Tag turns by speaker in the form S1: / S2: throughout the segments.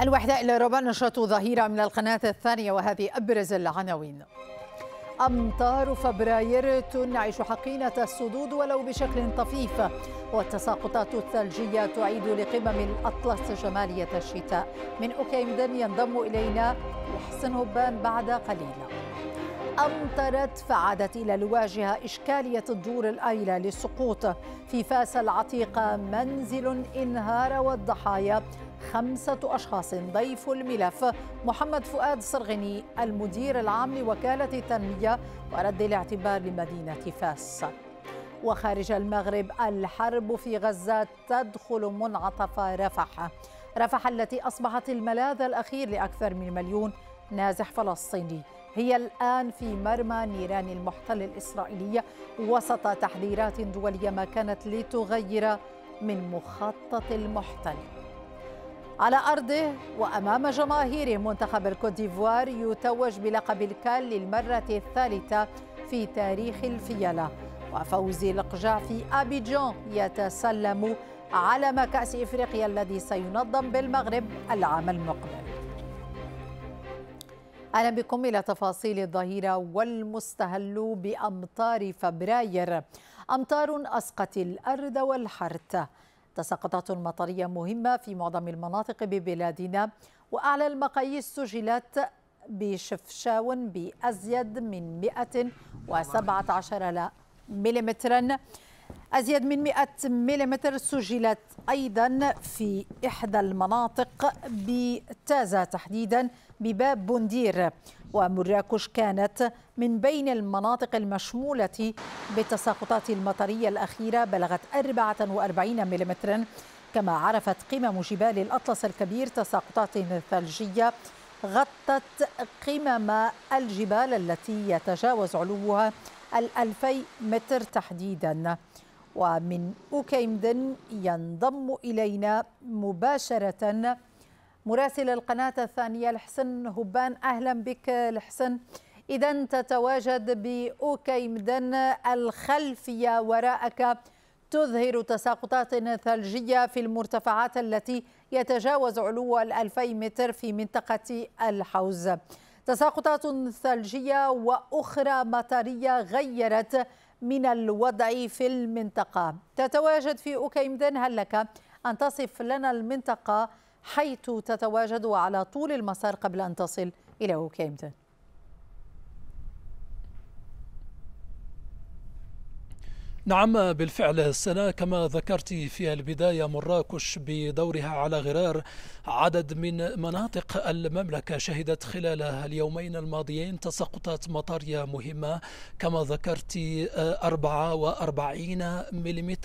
S1: الوحدة إلى ربا نشرة ظهيرة من القناة الثانية وهذه أبرز العناوين أمطار فبراير تنعش حقينة السدود ولو بشكل طفيف والتساقطات الثلجية تعيد لقمم الأطلس شمالية الشتاء من أوكيمدن ينضم إلينا محسن هبان بعد قليل أمطرت فعادت إلى الواجهة إشكالية الدور الأيلة للسقوط في فاس العتيقة منزل انهار والضحايا خمسة أشخاص ضيف الملف محمد فؤاد صرغني المدير العام لوكالة التنمية ورد الاعتبار لمدينة فاس وخارج المغرب الحرب في غزة تدخل منعطف رفح رفح التي أصبحت الملاذ الأخير لأكثر من مليون نازح فلسطيني هي الآن في مرمى نيران المحتل الإسرائيلية وسط تحذيرات دولية ما كانت لتغير من مخطط المحتل على أرضه وأمام جماهيره منتخب الكوت ديفوار يتوج بلقب الكال للمرة الثالثة في تاريخ الفيلة وفوزي الإقجاع في أبيجان يتسلم علم كأس إفريقيا الذي سينظم بالمغرب العام المقبل اهلا بكم الى تفاصيل الظهيره والمستهل بامطار فبراير امطار اسقت الارض والحرث تساقطات مطريه مهمه في معظم المناطق ببلادنا واعلى المقاييس سجلت بشفشاون بازيد من 117 ملم أزيد من 100 ملم سجلت أيضا في إحدى المناطق بتازة تحديدا بباب بوندير ومراكش كانت من بين المناطق المشمولة بالتساقطات المطرية الأخيرة بلغت 44 ملم كما عرفت قمم جبال الأطلس الكبير تساقطات ثلجية غطت قمم الجبال التي يتجاوز علوها الألفي متر تحديدا ومن أوكيمدن ينضم إلينا مباشرة مراسل القناة الثانية لحسن هبان أهلا بك لحسن إذا تتواجد بأوكي مدن الخلفية وراءك تظهر تساقطات ثلجية في المرتفعات التي يتجاوز علو الألفي متر في منطقة الحوز تساقطات ثلجية وأخرى مطرية غيرت من الوضع في المنطقة تتواجد في أوكيمدن هل لك أن تصف لنا المنطقة حيث تتواجد على طول المسار قبل أن تصل إلى وكامتون
S2: نعم بالفعل السنة كما ذكرت في البداية مراكش بدورها على غرار عدد من مناطق المملكة شهدت خلال اليومين الماضيين تساقطات مطرية مهمة كما ذكرت 44 ملم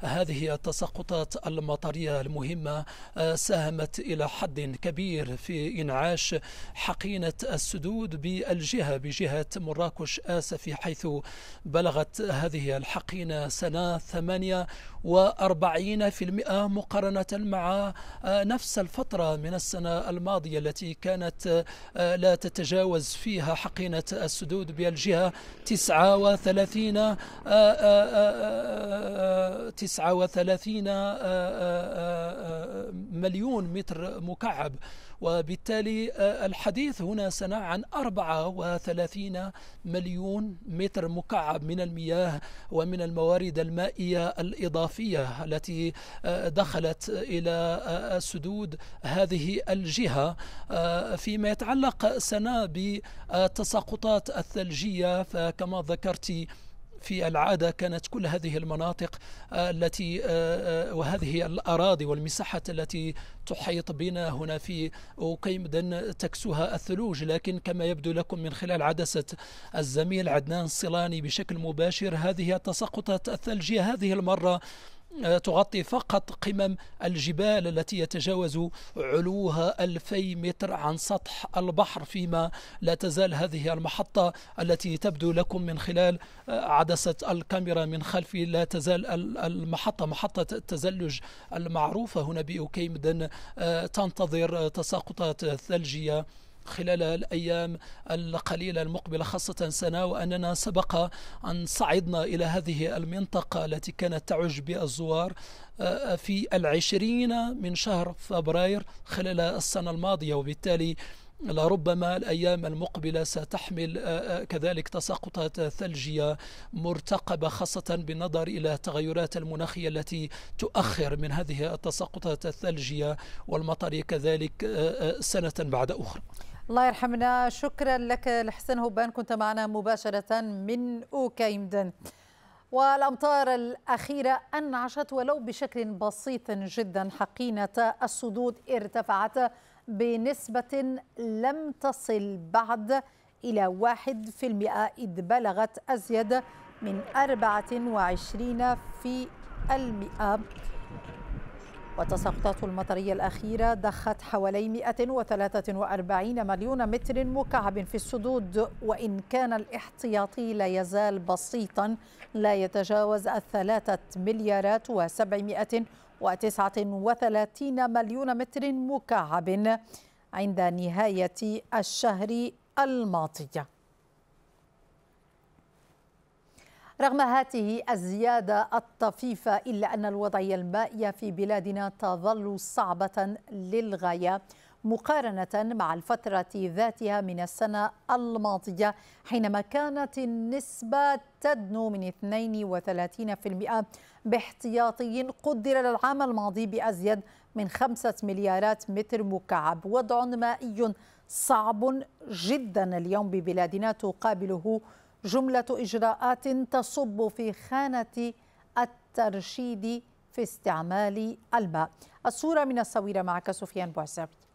S2: هذه التساقطات المطرية المهمة آه، ساهمت إلى حد كبير في إنعاش حقينة السدود بالجهة بجهة مراكش آسفي حيث بلغت هذه الحقينة لاحقين سنة 48% مقارنة مع آه، نفس الفترة من السنة الماضية التي كانت آه، لا تتجاوز فيها حقينة السدود بالجهة 39 39 مليون متر مكعب وبالتالي آه، الحديث هنا سنة عن 34 مليون متر مكعب من المياه ومن الموارد المائية الإضافية التي آه، دخلت إلى آه، سدود هذه الجهة فيما يتعلق سنة بالتساقطات الثلجية فكما ذكرت في العادة كانت كل هذه المناطق آه، التي آه، آه، وهذه الأراضي والمساحات التي تحيط بنا هنا في أوكيمدن تكسوها الثلوج لكن كما يبدو لكم من خلال عدسة الزميل عدنان صلاني بشكل مباشر هذه التساقطات الثلجية هذه المرة تغطي فقط قمم الجبال التي يتجاوز علوها 2000 متر عن سطح البحر فيما لا تزال هذه المحطة التي تبدو لكم من خلال آه، عدسة الكاميرا من خلفي لا تزال المحطة محطة التزلج المعروفة هنا بأوكيمدن آه، تنتظر تساقطات ثلجية خلال الأيام القليلة المقبلة خاصة سنة وأننا سبق أن صعدنا إلى هذه المنطقة التي كانت تعج بالزوار آه، في العشرين من شهر فبراير خلال السنة الماضية وبالتالي لربما الأيام المقبلة ستحمل آه، آه، كذلك تساقطات ثلجية مرتقبة خاصة بالنظر إلى التغيرات المناخية التي تؤخر من هذه التساقطات الثلجية والمطر كذلك سنة بعد أخرى
S1: الله يرحمنا شكرا لك لحسن هبان كنت معنا مباشرة من أوكايمدن والأمطار الأخيرة أنعشت ولو بشكل بسيط جدا حقينة السدود ارتفعت بنسبة لم تصل بعد إلى واحد في المئة إذ بلغت أزيد من 24 في المئة والتساقطات المطرية الأخيرة دخت حوالي 143 مليون متر مكعب في السدود وإن كان الاحتياطي لا يزال بسيطا لا يتجاوز الثلاثة مليارات وسبعمائة وتسعة وثلاثين مليون متر مكعب عند نهاية الشهر الماضي رغم هاته الزيادة الطفيفة إلا أن الوضعية المائية في بلادنا تظل صعبة للغاية مقارنة مع الفترة ذاتها من السنة الماضية حينما كانت النسبة تدنو من 32% باحتياطي قدر للعام الماضي بأزيد من 5 مليارات متر مكعب وضع مائي صعب جدا اليوم ببلادنا تقابله جملة إجراءات تصب في خانة الترشيد في استعمال الماء الصورة من الصويرة معك سفيان بوعسابت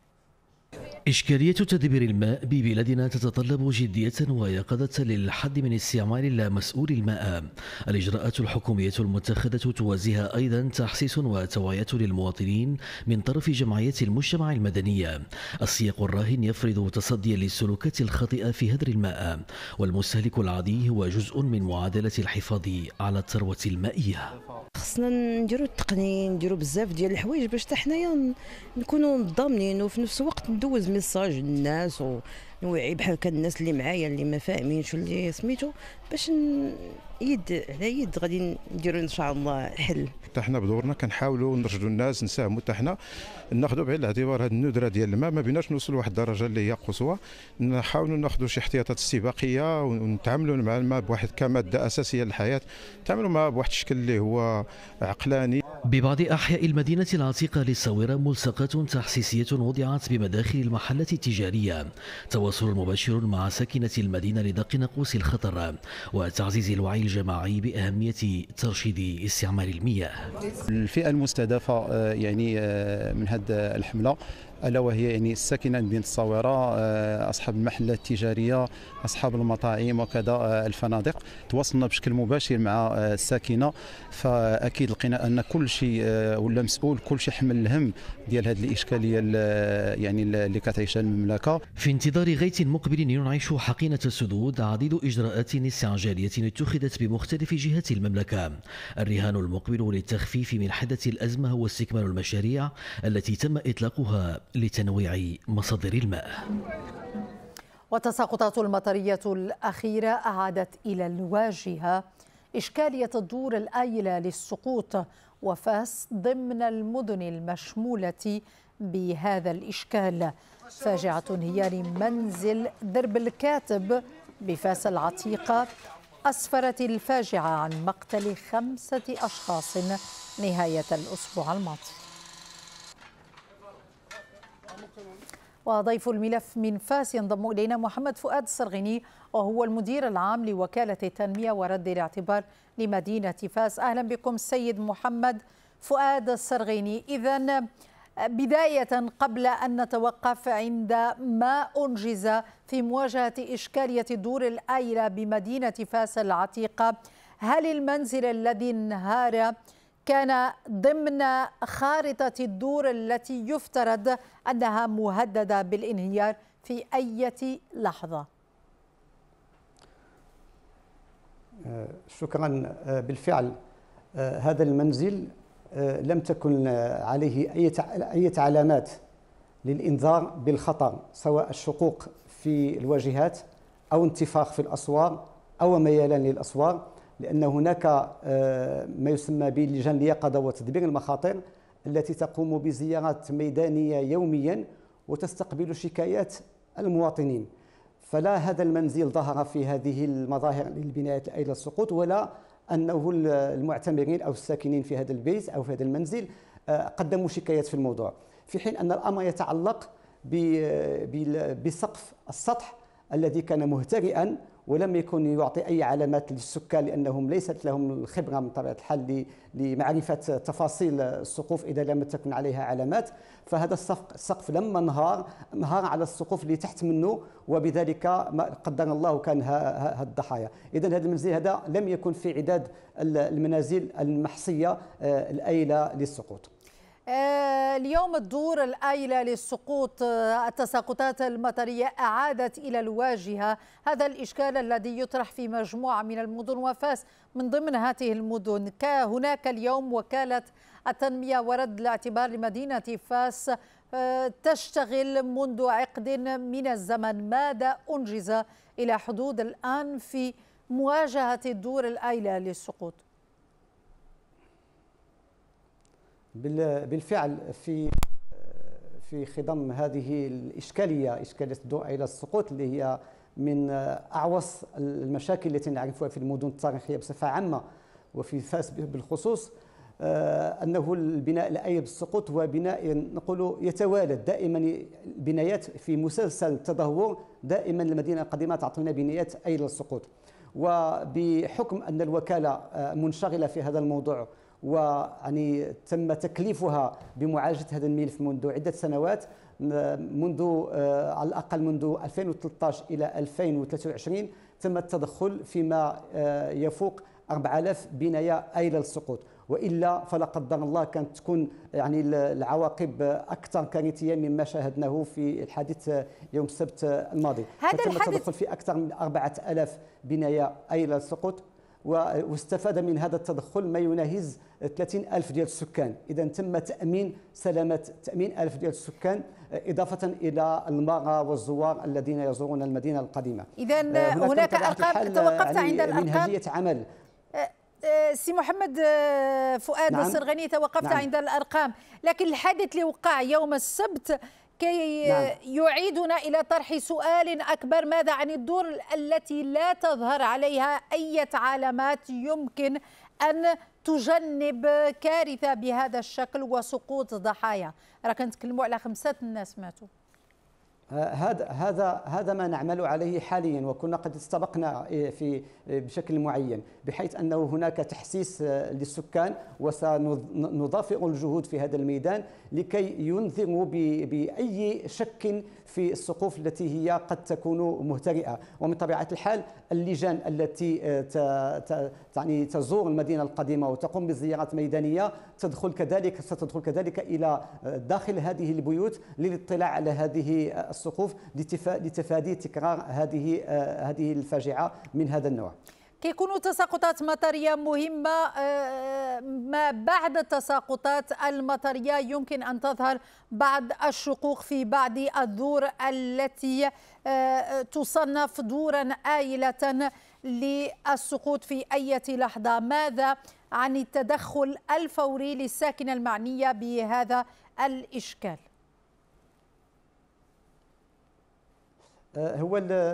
S3: إشكالية تدبير الماء ببلادنا تتطلب جدية ويقظة للحد من استعمال لا مسؤول الماء الإجراءات الحكومية المتخذة توازيها أيضا تحسيس وتوعية للمواطنين من طرف جمعية المجتمع المدنية السياق الراهن يفرض تصديا للسلوكات الخاطئة في هدر الماء والمستهلك العادي هو جزء من معادلة الحفاظ على الثروة المائية
S4: خصنا نديروا التقنين نديروا بزاف ديال الحوايج باش حتى حنايا نكونوا ضامنين وفي نفس الوقت ندوز ميساج للناس ونوعي بحال هكا الناس اللي معايا اللي ما فاهمينش اللي سميتو باش يد على يد غادي نديروا ان شاء الله حل
S1: حتى حنا بدورنا كنحاولوا نرشدوا الناس نساهموا حتى حنا ناخذوا بعين الاعتبار هذه الندره ديال الماء ما بيناش نوصلوا لواحد الدرجه اللي هي قصوى نحاولوا ناخذوا شي احتياطات استباقيه ونتعاملوا مع الماء بواحد كماده اساسيه للحياه نتعاملوا معها بواحد الشكل اللي
S3: هو عقلاني ببعض أحياء المدينة العتيقة للصويرة ملصقات تحسيسية وضعت بمداخل المحلات التجارية تواصل مباشر مع ساكنة المدينة لدق ناقوس الخطر وتعزيز الوعي الجماعي بأهمية ترشيد استعمال
S5: المياه الفئة المستهدفة آه، يعني آه، من هذه الحملة الا وهي يعني الساكنه بين الصويره آه، اصحاب المحلات التجاريه اصحاب المطاعم وكذا آه، الفنادق تواصلنا بشكل مباشر مع آه، الساكنه فاكيد لقينا ان كل شيء ولا مسؤول كل شيء حمل الهم ديال هذه الاشكاليه يعني اللي كتعيشها المملكه
S3: في انتظار غيث مقبل ينعش حقينه السدود عديد اجراءات استعجاليه اتخذت بمختلف جهات المملكه الرهان المقبل للتخفيف من حده الازمه هو استكمال المشاريع التي تم اطلاقها لتنويع مصادر الماء
S1: والتساقطات المطرية الأخيرة أعادت إلى الواجهة إشكالية الدور الآيلة للسقوط وفاس ضمن المدن المشمولة بهذا الإشكال فاجعة هي منزل درب الكاتب بفاس العتيقة أسفرت الفاجعة عن مقتل خمسة أشخاص نهاية الأسبوع الماضي وضيف الملف من فاس ينضم إلينا محمد فؤاد السرغني وهو المدير العام لوكالة التنمية ورد الاعتبار لمدينة فاس أهلا بكم سيد محمد فؤاد السرغني إذا بداية قبل أن نتوقف عند ما أنجز في مواجهة إشكالية دور الآيلة بمدينة فاس العتيقة هل المنزل الذي انهار كان ضمن خارطة الدور التي يفترض أنها مهددة بالانهيار في أي لحظة
S5: آه، شكرا آه، بالفعل آه، هذا المنزل لم تكن عليه أي علامات للإنذار بالخطر سواء الشقوق في الواجهات أو انتفاخ في الأسوار أو ميلان للأسوار لأن هناك آه، ما يسمى بلجان اليقظة وتدبير المخاطر التي تقوم بزيارات ميدانية يوميا وتستقبل شكايات المواطنين فلا هذا المنزل ظهر في هذه المظاهر للبنايات إلى السقوط ولا أنه المعتمرين أو الساكنين في هذا البيت أو في هذا المنزل آه، قدموا شكايات في الموضوع في حين أن الأمر يتعلق بسقف السطح الذي كان مهترئا ولم يكن يعطي اي علامات للسكان لانهم ليست لهم الخبره من طبيعه الحال لمعرفه تفاصيل السقوف اذا لم تكن عليها علامات فهذا السقف لما انهار انهار على السقوف اللي تحت منه وبذلك ما قدر الله كان هذه الضحايا اذا هذا المنزل هذا لم يكن في عداد المنازل المحصيه آه، الايله للسقوط
S1: آه، اليوم الدور الآيلة للسقوط آه، التساقطات المطرية أعادت إلى الواجهة هذا الإشكال الذي يطرح في مجموعة من المدن وفاس من ضمن هذه المدن هناك اليوم وكالة التنمية ورد الاعتبار لمدينة فاس آه، تشتغل منذ عقد من الزمن ماذا أنجز إلى حدود الآن في مواجهة الدور الآيلة للسقوط؟
S5: بالفعل في في خضم هذه الإشكالية إشكالية الضوء إلى السقوط اللي هي من أعوص المشاكل التي نعرفها في المدن التاريخية بصفة عامة وفي فاس بالخصوص آه، أنه البناء الأي بالسقوط هو بناء نقول يتوالد دائما البنايات في مسلسل التدهور دائما المدينة القديمة تعطينا بنايات أي للسقوط وبحكم أن الوكالة آه، منشغلة في هذا الموضوع ويعني تم تكليفها بمعالجه هذا الملف منذ عده سنوات منذ آه، على الاقل منذ 2013 الى 2023 تم التدخل فيما آه، يفوق 4000 بنايه اي للسقوط والا فلا قدر الله كانت تكون يعني العواقب اكثر كارثيه مما شاهدناه في الحادث آه، يوم السبت الماضي هذا الحادث تم التدخل في اكثر من 4000 بنايه اي للسقوط واستفاد من هذا التدخل ما يناهز 30 ألف ديال السكان إذا تم تأمين سلامة تأمين ألف ديال السكان آه، إضافة إلى المرأة والزوار الذين يزورون المدينة القديمة إذا آه، هناك, هناك أرقام توقفت يعني عند الأرقام منهجية عمل
S1: آه، سي محمد فؤاد نعم. الصرغني توقفت نعم. عند الارقام لكن الحادث اللي وقع يوم السبت كي نعم. يعيدنا إلى طرح سؤال أكبر ماذا عن الدور التي لا تظهر عليها أي علامات يمكن أن تجنب كارثة بهذا الشكل وسقوط ضحايا راه كنتكلموا على خمسة الناس ماتوا
S5: هذا هذا هذا ما نعمل عليه حاليا وكنا قد استبقنا إيه، في إيه، بشكل معين بحيث انه هناك تحسيس آه، للسكان وسنضافئ الجهود في هذا الميدان لكي ينذروا باي شك في السقوف التي هي قد تكون مهترئه ومن طبيعه الحال اللجان التي آه، يعني تزور المدينه القديمه وتقوم بزيارات ميدانيه تدخل كذلك ستدخل كذلك الى آه، داخل هذه البيوت للاطلاع على هذه السقوف لتفادي تكرار هذه آه، هذه الفاجعه من هذا النوع
S1: كيكونوا تساقطات مطريه مهمه آه، ما بعد التساقطات المطريه يمكن ان تظهر بعض الشقوق في بعض الدور التي آه، تصنف دورا آيلة للسقوط في أي لحظة ماذا عن التدخل الفوري للساكنة المعنية بهذا الإشكال
S5: آه، هو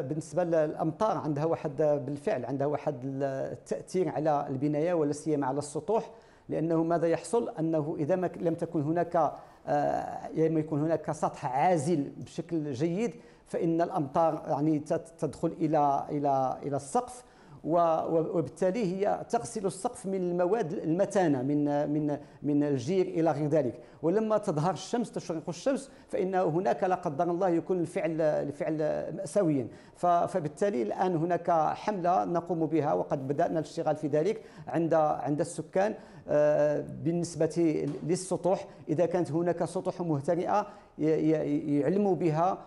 S5: بالنسبه للامطار عندها واحد بالفعل عندها واحد التاثير على البنايه ولا سيما على السطوح لانه ماذا يحصل انه اذا ما لم تكن هناك لما آه، يكون هناك سطح عازل بشكل جيد فان الامطار يعني تدخل الى الى الى السقف وبالتالي هي تغسل السقف من المواد المتانه من من من الجير الى غير ذلك ولما تظهر الشمس تشرق الشمس فان هناك لا قدر الله يكون الفعل الفعل ماساويا فبالتالي الان هناك حمله نقوم بها وقد بدانا الاشتغال في ذلك عند عند السكان آه، بالنسبه للسطوح اذا كانت هناك سطوح مهترئه يعلموا بها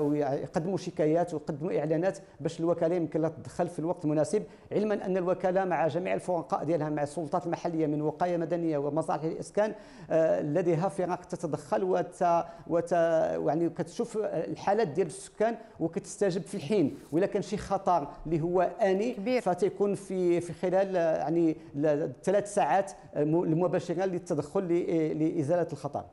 S5: ويقدموا شكايات ويقدموا اعلانات باش الوكاله يمكن لها تدخل في الوقت المناسب علما ان الوكاله مع جميع الفرقاء ديالها مع السلطات المحليه من وقايه مدنيه ومصالح الاسكان آه، لديها فرق تتدخل وت... وت... يعني كتشوف الحالات ديال السكان وكتستجب في الحين ولا كان شي خطر اللي هو اني كبير. فتيكون في في خلال يعني ثلاث ساعات آه، المباشره للتدخل لازاله الخطر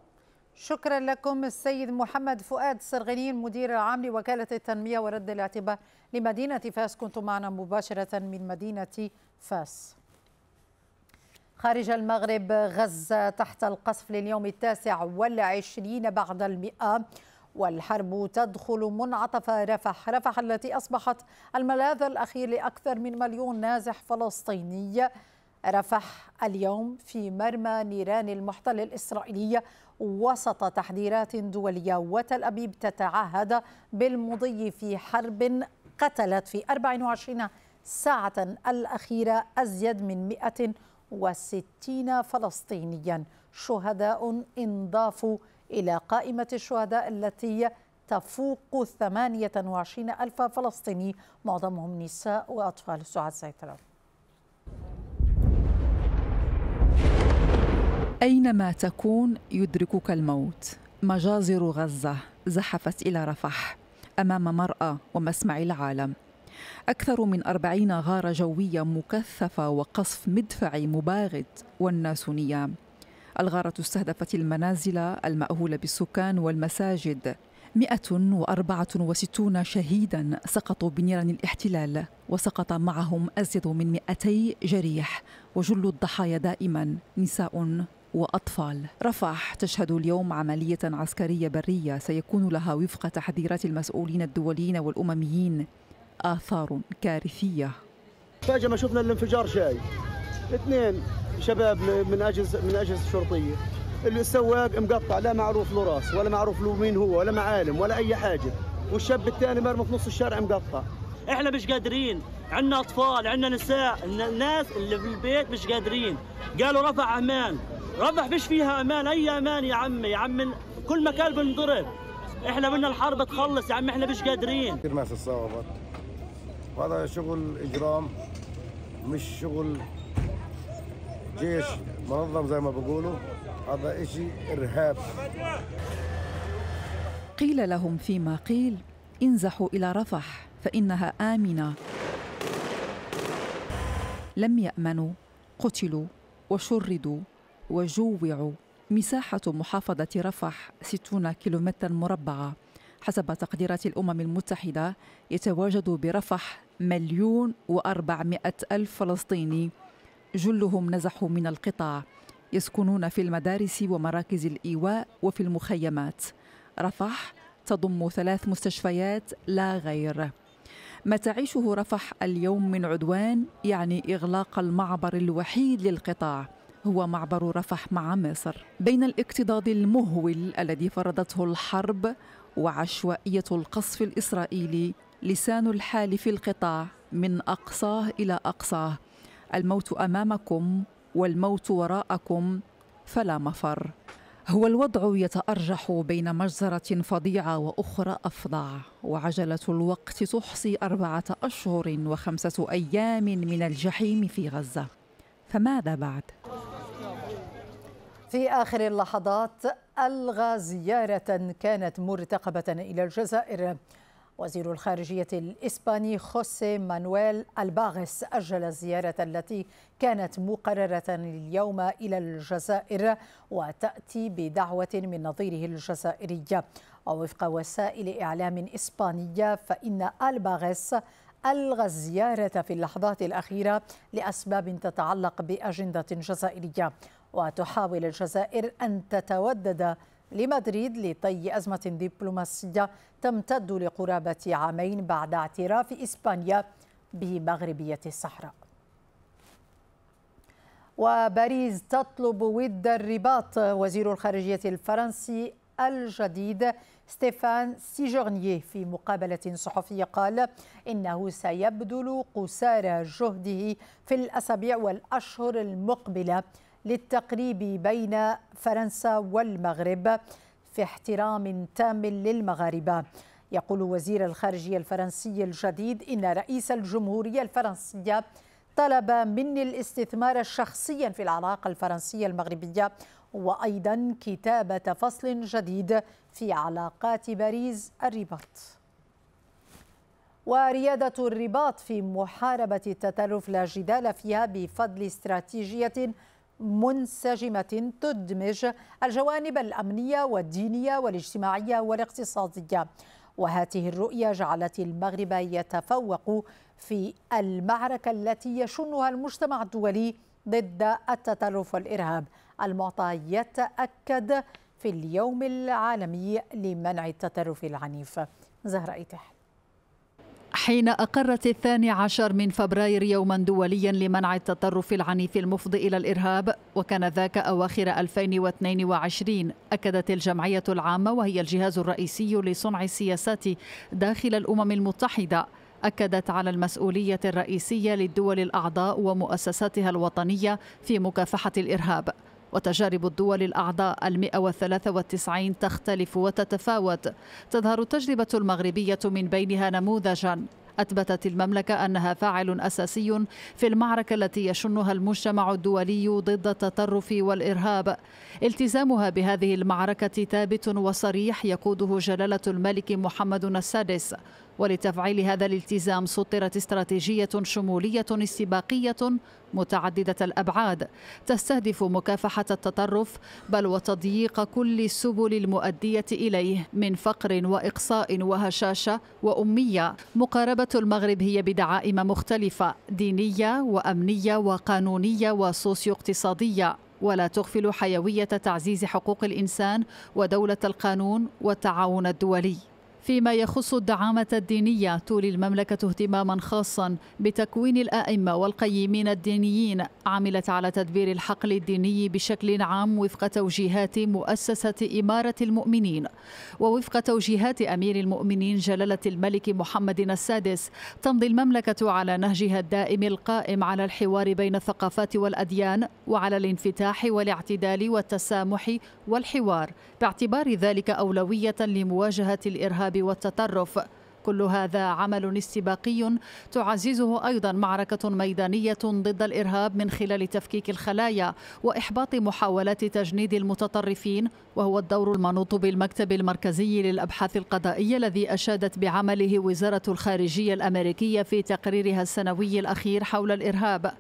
S1: شكرا لكم السيد محمد فؤاد السرغني مدير العام لوكالة التنمية ورد الاعتبار لمدينة فاس كنتم معنا مباشرة من مدينة فاس خارج المغرب غزة تحت القصف لليوم التاسع والعشرين بعد المئة والحرب تدخل منعطف رفح رفح التي أصبحت الملاذ الأخير لأكثر من مليون نازح فلسطيني رفح اليوم في مرمى نيران المحتل الإسرائيلية وسط تحذيرات دولية وتل أبيب تتعهد بالمضي في حرب قتلت في 24 ساعة الأخيرة أزيد من 160 فلسطينيا شهداء انضافوا إلى قائمة الشهداء التي تفوق 28 ألف فلسطيني معظمهم نساء وأطفال سعاد سيطرة
S6: أينما تكون يدركك الموت مجازر غزة زحفت إلى رفح أمام مرأة ومسمع العالم أكثر من أربعين غارة جوية مكثفة وقصف مدفعي مباغت والناس نيام الغارة استهدفت المنازل المأهولة بالسكان والمساجد 164 شهيدا سقطوا بنيران الاحتلال وسقط معهم أزيد من 200 جريح وجل الضحايا دائما نساء وأطفال رفح تشهد اليوم عملية عسكرية برية سيكون لها وفق تحذيرات المسؤولين الدوليين والأمميين آثار كارثية
S5: فجأة ما شفنا الانفجار شاي اثنين شباب من أجهزة من أجهزة شرطية السواق مقطع لا معروف له راس ولا معروف له مين هو ولا معالم ولا أي حاجة والشاب الثاني مرمى في نص الشارع مقطع
S3: احنا مش قادرين عندنا اطفال عندنا نساء الناس اللي في البيت مش قادرين قالوا رفع عمان ربح فيش فيها امان اي امان يا عمي يا عم كل مكان بنضرب احنا بدنا الحرب تخلص يا عم احنا مش قادرين كثير ناس تصابت وهذا شغل اجرام مش شغل جيش منظم زي ما بيقولوا هذا اشي ارهاب
S6: قيل لهم فيما قيل انزحوا الى رفح فانها امنه لم يامنوا قتلوا وشردوا وجوعوا مساحة محافظة رفح 60 كيلومترا مربعة حسب تقديرات الأمم المتحدة يتواجد برفح مليون وأربعمائة ألف فلسطيني جلهم نزحوا من القطاع يسكنون في المدارس ومراكز الإيواء وفي المخيمات رفح تضم ثلاث مستشفيات لا غير ما تعيشه رفح اليوم من عدوان يعني إغلاق المعبر الوحيد للقطاع هو معبر رفح مع مصر بين الاكتضاض المهول الذي فرضته الحرب وعشوائيه القصف الاسرائيلي لسان الحال في القطاع من اقصاه الى اقصاه الموت امامكم والموت وراءكم فلا مفر هو الوضع يتارجح بين مجزره فظيعه واخرى افظع وعجله الوقت تحصي اربعه اشهر وخمسه ايام من الجحيم في غزه فماذا بعد
S1: في آخر اللحظات ألغى زيارة كانت مرتقبة إلى الجزائر وزير الخارجية الإسباني خوسي مانويل الباغس أجل الزيارة التي كانت مقررة اليوم إلى الجزائر وتأتي بدعوة من نظيره الجزائري ووفق وسائل إعلام إسبانية فإن الباغس ألغى الزيارة في اللحظات الأخيرة لأسباب تتعلق بأجندة جزائرية وتحاول الجزائر أن تتودد لمدريد لطي أزمة دبلوماسية تمتد لقرابة عامين بعد اعتراف إسبانيا بمغربية الصحراء وباريس تطلب ود الرباط وزير الخارجية الفرنسي الجديد ستيفان سيجورنيه في مقابلة صحفية قال إنه سيبذل قصارى جهده في الأسابيع والأشهر المقبلة للتقريب بين فرنسا والمغرب في احترام تام للمغاربه يقول وزير الخارجيه الفرنسي الجديد ان رئيس الجمهوريه الفرنسيه طلب مني الاستثمار شخصيا في العلاقه الفرنسيه المغربيه وايضا كتابه فصل جديد في علاقات باريس الرباط ورياده الرباط في محاربه التطرف لا جدال فيها بفضل استراتيجيه منسجمة تدمج الجوانب الأمنية والدينية والاجتماعية والاقتصادية وهذه الرؤية جعلت المغرب يتفوق في المعركة التي يشنها المجتمع الدولي ضد التطرف والإرهاب المعطى يتأكد في اليوم العالمي لمنع التطرف العنيف زهرة إتح
S7: حين أقرت الثاني عشر من فبراير يوما دوليا لمنع التطرف العنيف المفضي إلى الإرهاب وكان ذاك أواخر 2022 أكدت الجمعية العامة وهي الجهاز الرئيسي لصنع السياسات داخل الأمم المتحدة أكدت على المسؤولية الرئيسية للدول الأعضاء ومؤسساتها الوطنية في مكافحة الإرهاب وتجارب الدول الأعضاء المئة وثلاثة وتسعين تختلف وتتفاوت تظهر التجربة المغربية من بينها نموذجاً أثبتت المملكة أنها فاعل أساسي في المعركة التي يشنها المجتمع الدولي ضد التطرف والإرهاب التزامها بهذه المعركة ثابت وصريح يقوده جلالة الملك محمد السادس ولتفعيل هذا الالتزام سطرت استراتيجية شمولية استباقية متعددة الأبعاد تستهدف مكافحة التطرف بل وتضييق كل السبل المؤدية إليه من فقر وإقصاء وهشاشة وأمية مقاربة المغرب هي بدعائم مختلفة دينية وأمنية وقانونية وسوسيو اقتصادية ولا تغفل حيوية تعزيز حقوق الإنسان ودولة القانون والتعاون الدولي فيما يخص الدعامة الدينية تولي المملكة اهتماما خاصا بتكوين الآئمة والقيمين الدينيين عملت على تدبير الحقل الديني بشكل عام وفق توجيهات مؤسسة إمارة المؤمنين ووفق توجيهات أمير المؤمنين جلالة الملك محمد السادس تمضي المملكة على نهجها الدائم القائم على الحوار بين الثقافات والأديان وعلى الانفتاح والاعتدال والتسامح والحوار باعتبار ذلك أولوية لمواجهة الإرهاب الارهاب والتطرف كل هذا عمل استباقي تعززه ايضا معركه ميدانيه ضد الارهاب من خلال تفكيك الخلايا واحباط محاولات تجنيد المتطرفين وهو الدور المنوط بالمكتب المركزي للابحاث القضائيه الذي اشادت بعمله وزاره الخارجيه الامريكيه في تقريرها السنوي الاخير حول الارهاب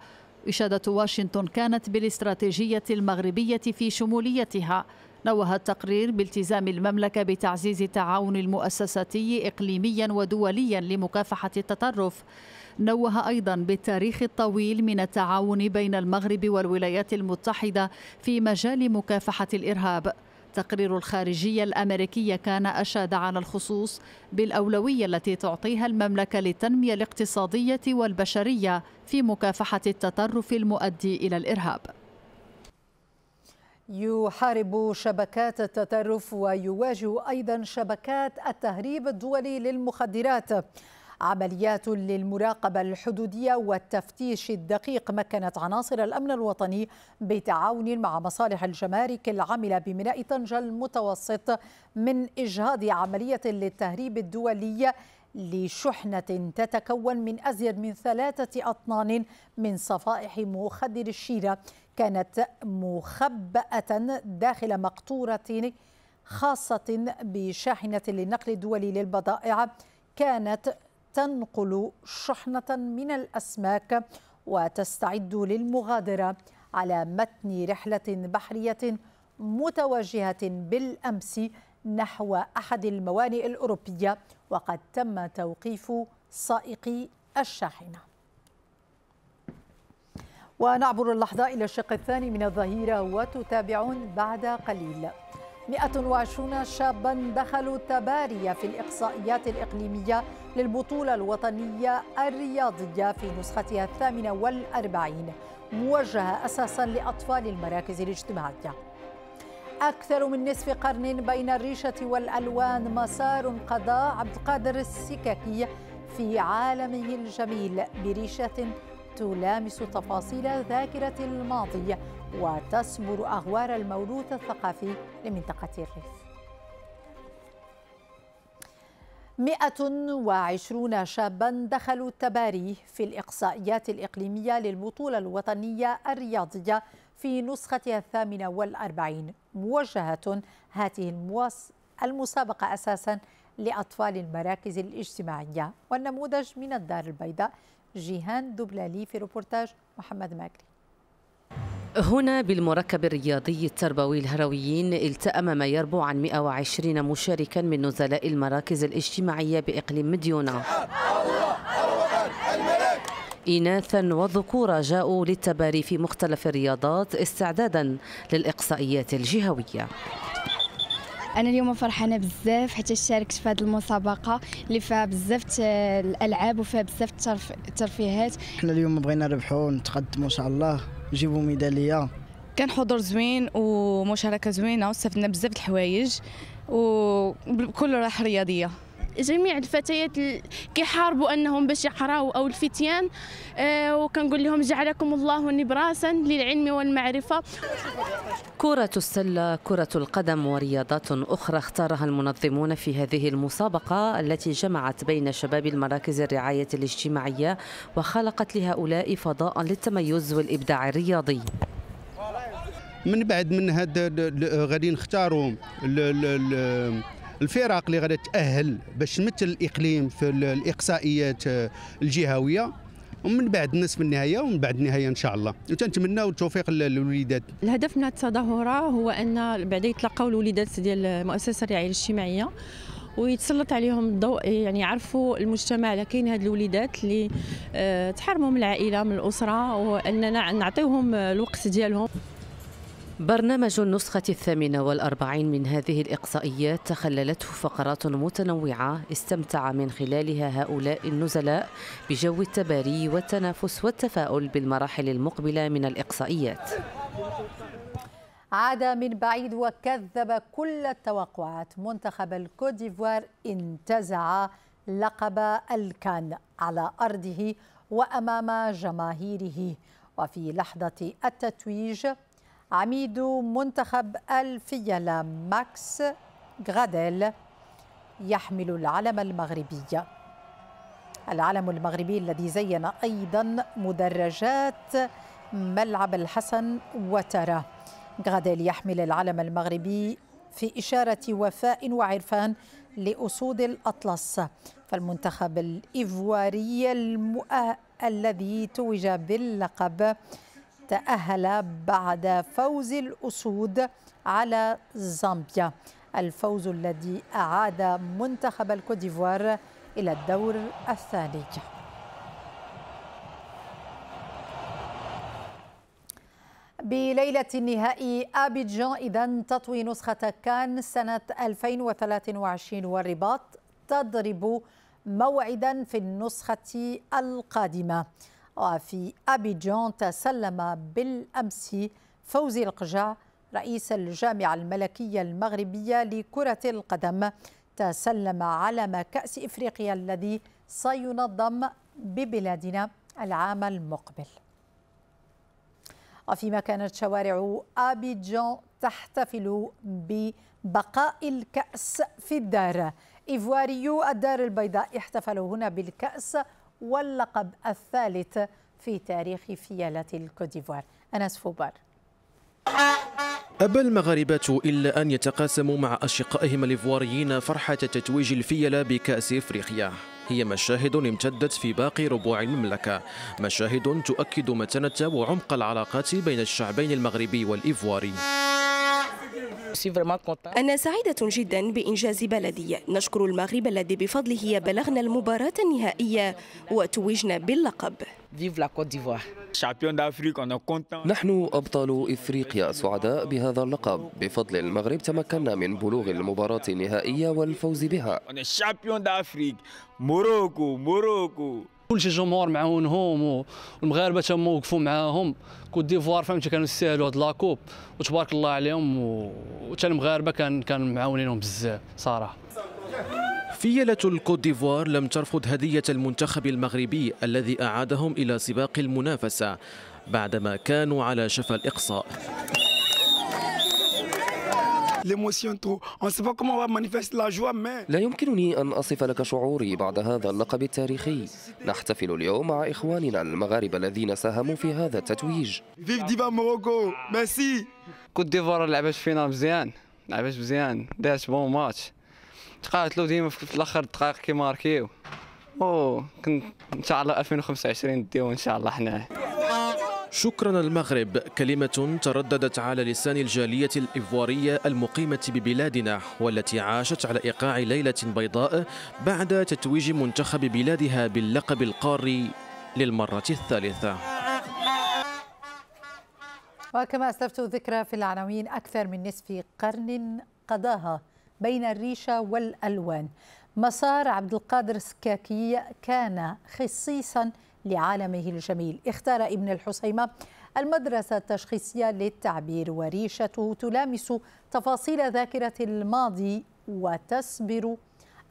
S7: إشادة واشنطن كانت بالاستراتيجية المغربية في شموليتها نوه التقرير بالتزام المملكة بتعزيز التعاون المؤسساتي إقليميا ودوليا لمكافحة التطرف نوه أيضا بالتاريخ الطويل من التعاون بين المغرب والولايات المتحدة في مجال مكافحة الإرهاب تقرير الخارجية الأمريكية كان أشاد على الخصوص بالأولوية التي تعطيها المملكة للتنمية الاقتصادية والبشرية في مكافحة التطرف المؤدي إلى الإرهاب
S1: يحارب شبكات التطرف ويواجه ايضا شبكات التهريب الدولي للمخدرات عمليات للمراقبة الحدودية والتفتيش الدقيق مكنت عناصر الأمن الوطني بتعاون مع مصالح الجمارك العاملة بميناء طنجة المتوسط من إجهاض عملية للتهريب الدولي لشحنة تتكون من أزيد من ثلاثة أطنان من صفائح مخدر الشيرة كانت مخبأة داخل مقطورة خاصة بشاحنة للنقل الدولي للبضائع كانت تنقل شحنة من الأسماك وتستعد للمغادرة على متن رحلة بحرية متوجهة بالأمس نحو أحد الموانئ الأوروبية وقد تم توقيف سائقي الشاحنة ونعبر اللحظة إلى الشق الثاني من الظهيرة وتتابعون بعد قليل 120 شابا دخلوا تباري في الإقصائيات الإقليمية للبطولة الوطنية الرياضية في نسختها الثامنة والأربعين موجهة أساسا لأطفال المراكز الاجتماعية أكثر من نصف قرن بين الريشة والألوان مسار قضاء عبد القادر السككي في عالمه الجميل بريشة تلامس تفاصيل ذاكرة الماضي وتسمر أغوار الموروث الثقافي لمنطقة الريف 120 شابا دخلوا التباري في الإقصائيات الإقليمية للبطولة الوطنية الرياضية في نسختها الثامنة والأربعين موجهة هذه المسابقة أساسا لأطفال المراكز الاجتماعية والنموذج من الدار البيضاء جيهان دبلالي في روبورتاج محمد ماكري
S4: هنا بالمركب الرياضي التربوي الهرويين التأم ما يربو عن 120 مشاركا من نزلاء المراكز الاجتماعية بإقليم مديونة إناثا وذكورا جاءوا للتباري في مختلف الرياضات استعدادا للإقصائيات الجهوية
S3: انا اليوم فرحانه بزاف حيت شاركت في هذه المسابقه اللي فيها بزاف الالعاب وفيها بزاف الترفيهات
S7: حنا اليوم بغينا نربحوا ونتقدموا ان شاء الله نجيبوا ميداليه
S3: كان حضور
S4: زوين ومشاركه زوينه واستفدنا بزاف الحوايج وبكل راحه رياضيه جميع الفتيات كيحاربوا انهم باش يحراو او الفتيان
S7: آه، وكنقول لهم جعلكم الله نبراسا للعلم والمعرفه
S4: كره السله كره القدم ورياضات اخرى اختارها المنظمون في هذه المسابقه التي جمعت بين شباب المراكز الرعايه الاجتماعيه وخلقت لهؤلاء فضاء للتميز والابداع الرياضي من بعد من هذا غادي نختاروا الفرق اللي غادي تاهل باش تمثل الاقليم في الاقصائيات آه، الجهويه ومن بعد النصف النهايه ومن بعد النهايه ان شاء الله وتنتمناو التوفيق للوليدات
S7: الهدف من التظاهره هو ان بعد يتلقاو الوليدات ديال المؤسسه الرعايه الاجتماعيه ويتسلط عليهم الضوء يعني يعرفوا المجتمع على كاين هاد الوليدات اللي آه، تحرموا من العائله من الاسره واننا نعطيوهم الوقت ديالهم
S4: برنامج النسخة الثامنة والأربعين من هذه الإقصائيات تخللته فقرات متنوعة استمتع من خلالها هؤلاء النزلاء بجو التباري والتنافس والتفاؤل بالمراحل المقبلة من الإقصائيات
S1: عاد من بعيد وكذب كل التوقعات منتخب الكوت ديفوار انتزع لقب الكان على أرضه وأمام جماهيره وفي لحظة التتويج عميد منتخب الفيلا ماكس غاديل يحمل العلم المغربي العلم المغربي الذي زين أيضا مدرجات ملعب الحسن وترى غاديل يحمل العلم المغربي في إشارة وفاء وعرفان لأسود الأطلس فالمنتخب الإيفواري المؤه الذي توج باللقب تأهل بعد فوز الأسود على زامبيا الفوز الذي أعاد منتخب الكوديفوار إلى الدور الثاني بليلة النهائي أبيجان إذا تطوي نسخة كان سنة 2023 والرباط تضرب موعدا في النسخة القادمة وفي أبيجان تسلم بالأمس فوزي القجاع رئيس الجامعة الملكية المغربية لكرة القدم تسلم علم كأس إفريقيا الذي سينظم ببلادنا العام المقبل وفيما كانت شوارع أبيجان تحتفل ببقاء الكأس في الدار إيفواريو الدار البيضاء احتفلوا هنا بالكأس واللقب الثالث في تاريخ فيالة الكوتيفوار أنس فوبار
S3: أبى المغاربة إلا أن يتقاسموا مع أشقائهم الإفواريين فرحة تتويج الفيلة بكأس إفريقيا هي مشاهد امتدت في باقي ربوع المملكة مشاهد تؤكد متنة وعمق العلاقات بين الشعبين المغربي والإفواري
S4: أنا سعيدة جدا بإنجاز بلدي
S1: نشكر المغرب الذي بفضله بلغنا المباراة النهائية وتوجنا باللقب
S2: نحن أبطال إفريقيا سعداء بهذا اللقب بفضل المغرب تمكنا من بلوغ المباراة النهائية والفوز
S3: بها موروكو موروكو كلشي الجمهور معاونهم والمغاربه تما وقفوا معاهم كوت ديفوار فهمتي كانوا يستاهلوا هاد لاكوب وتبارك الله عليهم وحتى المغاربه كان كان معاونينهم بزاف صراحه فيلة الكوت ديفوار لم ترفض هدية المنتخب المغربي الذي أعادهم إلى سباق المنافسة بعدما كانوا على شفا الإقصاء
S2: لا يمكنني أن أصف لك شعوري بعد هذا اللقب التاريخي. نحتفل اليوم مع إخواننا المغاربة الذين ساهموا في هذا التتويج. فيف ديفا موروكو، ميرسي.
S5: كوت ديفوار لعبت فينا مزيان، لعبت مزيان، دارت بون ماتش. تقاتلوا
S3: ديما في الاخر دقائق كيماركيو. او كنت ان شاء الله 2025 ديو ان شاء الله حنايا. شكرا المغرب كلمة ترددت على لسان الجالية الإفوارية المقيمة ببلادنا والتي عاشت على إيقاع ليلة بيضاء بعد تتويج منتخب بلادها باللقب القاري للمرة الثالثة
S1: وكما أسلفت ذكرى في العناوين أكثر من نصف قرن قضاها بين الريشة والألوان مسار عبد القادر السكاكي كان خصيصا لعالمه الجميل اختار ابن الحسيمة المدرسة التشخيصية للتعبير وريشته تلامس تفاصيل ذاكرة الماضي وتسبر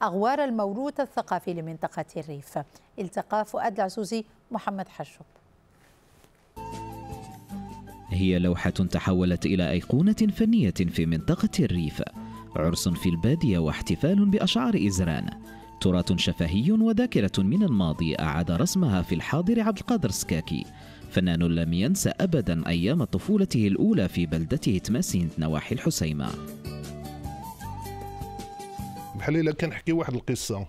S1: أغوار الموروث الثقافي لمنطقة الريف التقى فؤاد العزوزي محمد حشب
S8: هي لوحة تحولت إلى أيقونة فنية في منطقة الريف عرس في البادية واحتفال بأشعار إزران تراث شفهي وذاكرة من الماضي أعاد رسمها في الحاضر عبد القادر سكاكي فنان لم ينسى أبدا أيام طفولته الأولى في بلدته تماسين نواحي الحسيمة
S9: بحال إلا حكي واحد القصة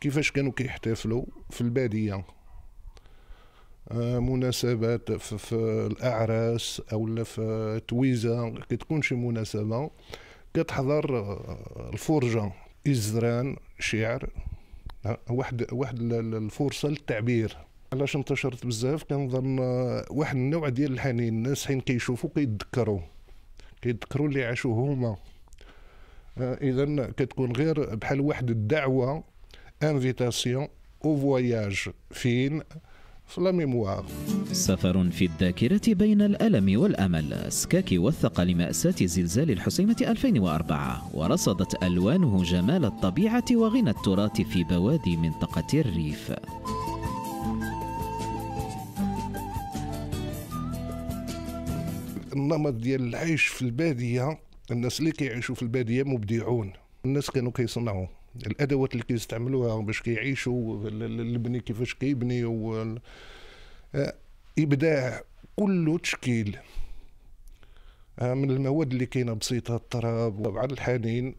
S9: كيفاش كانوا كيحتفلوا في البادية آه، مناسبات في الأعراس أو في تويزة كتكون شي مناسبة كتحضر آه، الفرجة إزران شعر واحد واحد الفرصه للتعبير علاش انتشرت بزاف كنظن آه، واحد النوع ديال الحنين الناس حين كيشوفوا كيتذكروا كيتذكروا اللي عاشوه هما آه، اذا كتكون غير بحال واحد الدعوه انفيتاسيون او فواياج فين
S8: سفر في الذاكرة بين الألم والأمل سكاكي وثق لمأساة زلزال الحسيمة 2004 ورصدت ألوانه جمال الطبيعة وغنى التراث في بوادي منطقة الريف
S9: النمط ديال العيش في البادية الناس اللي كيعيشوا في البادية مبدعون الناس كانوا كيصنعوا الادوات اللي كيستعملوها باش كيعيشوا البني كيفاش كيبني و ابداع آه، كل تشكيل آه، من المواد اللي كاينه بسيطه التراب وعلى الحنين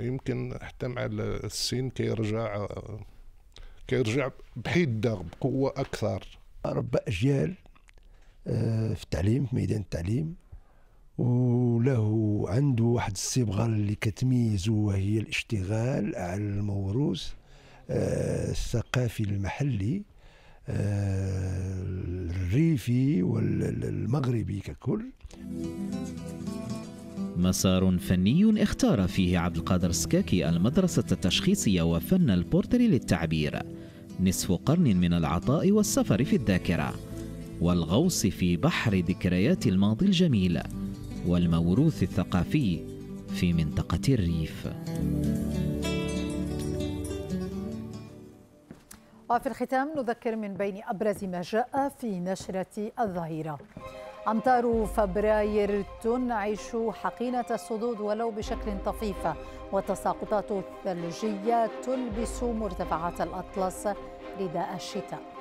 S9: يمكن حتى مع السن كيرجع آه، كيرجع بحده بقوه اكثر اربع اجيال في التعليم في ميدان التعليم وله عنده واحد الصبغه اللي كتميزه وهي الاشتغال على الموروث آه، الثقافي المحلي آه، الريفي والمغربي ككل
S8: مسار فني اختار فيه عبد القادر السكاكي المدرسة التشخيصية وفن البورتري للتعبير نصف قرن من العطاء والسفر في الذاكرة والغوص في بحر ذكريات الماضي الجميل والموروث الثقافي في منطقة الريف
S1: وفي الختام نذكر من بين أبرز ما جاء في نشرة الظهيرة أمطار فبراير تنعش حقينة الصدود ولو بشكل طفيف والتساقطات الثلجية تلبس مرتفعات الأطلس رداء الشتاء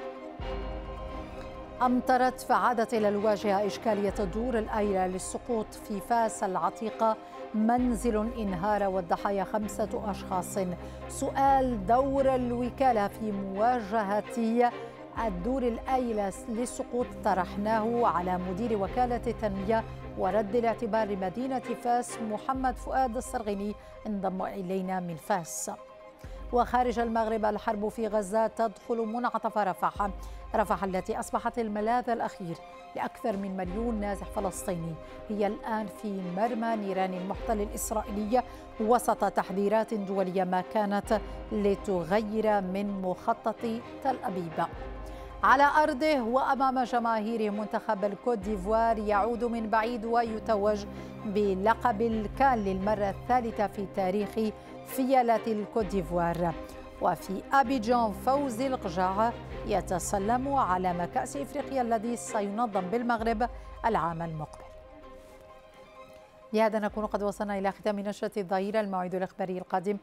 S1: أمطرت فعادت إلى الواجهة إشكالية الدور الأيلة للسقوط في فاس العتيقة منزل انهار والضحايا خمسة أشخاص سؤال دور الوكالة في مواجهة الدور الأيلة للسقوط طرحناه على مدير وكالة التنمية ورد الاعتبار لمدينة فاس محمد فؤاد الصرغني انضم إلينا من فاس وخارج المغرب الحرب في غزة تدخل منعطف رفح رفح التي أصبحت الملاذ الأخير لأكثر من مليون نازح فلسطيني هي الآن في مرمى نيران المحتل الإسرائيلي وسط تحذيرات دولية ما كانت لتغير من مخطط تل أبيب على أرضه وأمام جماهيره منتخب الكوت ديفوار يعود من بعيد ويتوج بلقب الكان للمرة الثالثة في تاريخ فيالة الكوت ديفوار وفي أبيجان فوز القجاع يتسلم على كأس إفريقيا الذي سينظم بالمغرب العام المقبل بهذا نكون قد وصلنا إلى ختام نشرة الظهيرة الموعد الإخباري القادم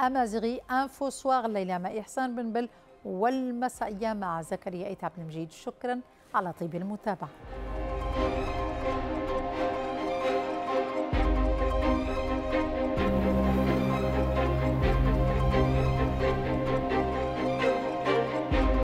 S1: أمازيغي أنفو سواغ الليلة مع إحسان بن بل والمسائية مع زكريا إيتاب المجيد شكرا على طيب المتابعة